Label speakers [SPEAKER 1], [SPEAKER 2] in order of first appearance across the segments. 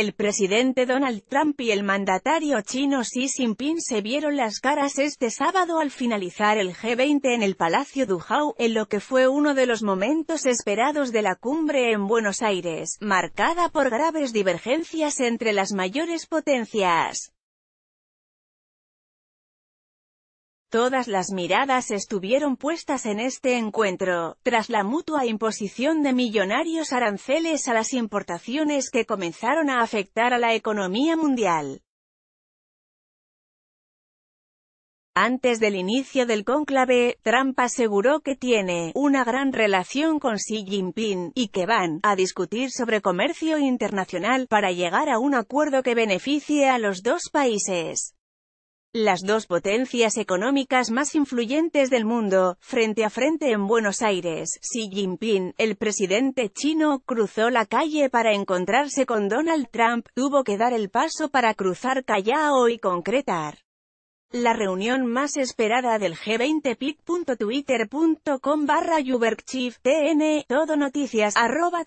[SPEAKER 1] El presidente Donald Trump y el mandatario chino Xi Jinping se vieron las caras este sábado al finalizar el G20 en el Palacio Duhau, en lo que fue uno de los momentos esperados de la cumbre en Buenos Aires, marcada por graves divergencias entre las mayores potencias. Todas las miradas estuvieron puestas en este encuentro, tras la mutua imposición de millonarios aranceles a las importaciones que comenzaron a afectar a la economía mundial. Antes del inicio del cónclave, Trump aseguró que tiene una gran relación con Xi Jinping, y que van a discutir sobre comercio internacional para llegar a un acuerdo que beneficie a los dos países. Las dos potencias económicas más influyentes del mundo, frente a frente en Buenos Aires, Xi Jinping, el presidente chino, cruzó la calle para encontrarse con Donald Trump, tuvo que dar el paso para cruzar Callao y concretar. La reunión más esperada del G20 pic.twitter.com barra todo noticias, arroba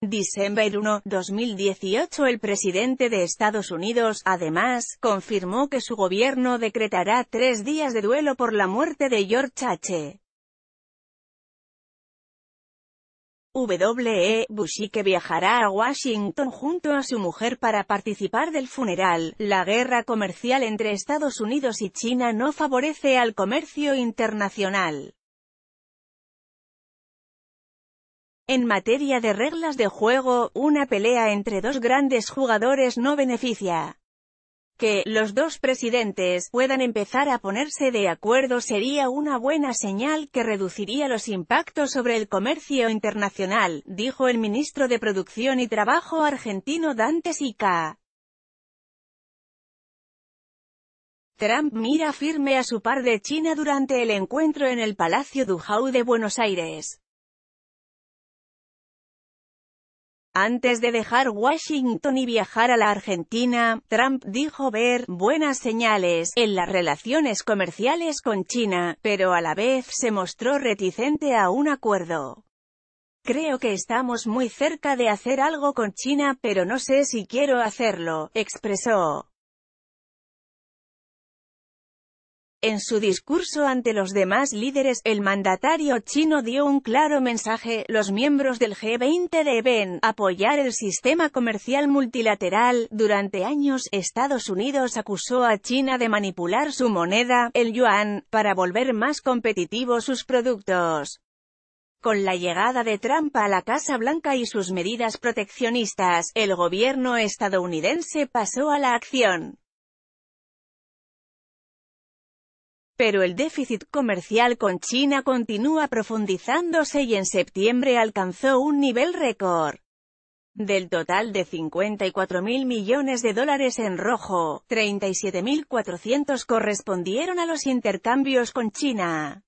[SPEAKER 1] Diciembre 1, 2018 el presidente de Estados Unidos, además, confirmó que su gobierno decretará tres días de duelo por la muerte de George H. W. E. Bush que viajará a Washington junto a su mujer para participar del funeral. La guerra comercial entre Estados Unidos y China no favorece al comercio internacional. En materia de reglas de juego, una pelea entre dos grandes jugadores no beneficia. Que los dos presidentes puedan empezar a ponerse de acuerdo sería una buena señal que reduciría los impactos sobre el comercio internacional, dijo el ministro de Producción y Trabajo argentino Dante Sica. Trump mira firme a su par de China durante el encuentro en el Palacio Duhau de Buenos Aires. Antes de dejar Washington y viajar a la Argentina, Trump dijo ver buenas señales en las relaciones comerciales con China, pero a la vez se mostró reticente a un acuerdo. Creo que estamos muy cerca de hacer algo con China, pero no sé si quiero hacerlo, expresó. En su discurso ante los demás líderes, el mandatario chino dio un claro mensaje, los miembros del G20 deben apoyar el sistema comercial multilateral. Durante años, Estados Unidos acusó a China de manipular su moneda, el yuan, para volver más competitivos sus productos. Con la llegada de Trump a la Casa Blanca y sus medidas proteccionistas, el gobierno estadounidense pasó a la acción. pero el déficit comercial con China continúa profundizándose y en septiembre alcanzó un nivel récord. Del total de 54.000 millones de dólares en rojo, 37.400 correspondieron a los intercambios con China.